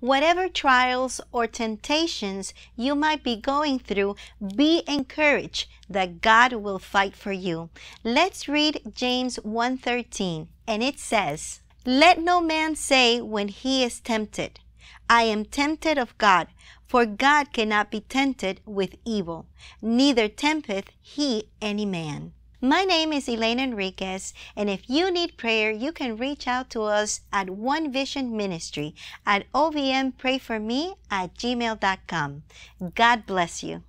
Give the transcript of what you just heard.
Whatever trials or temptations you might be going through, be encouraged that God will fight for you. Let's read James 1:13, and it says, "Let no man say when he is tempted, I am tempted of God, for God cannot be tempted with evil, neither tempteth he any man." My name is Elaine Enriquez, and if you need prayer, you can reach out to us at One Vision Ministry at ovmprayforme at gmail.com. God bless you.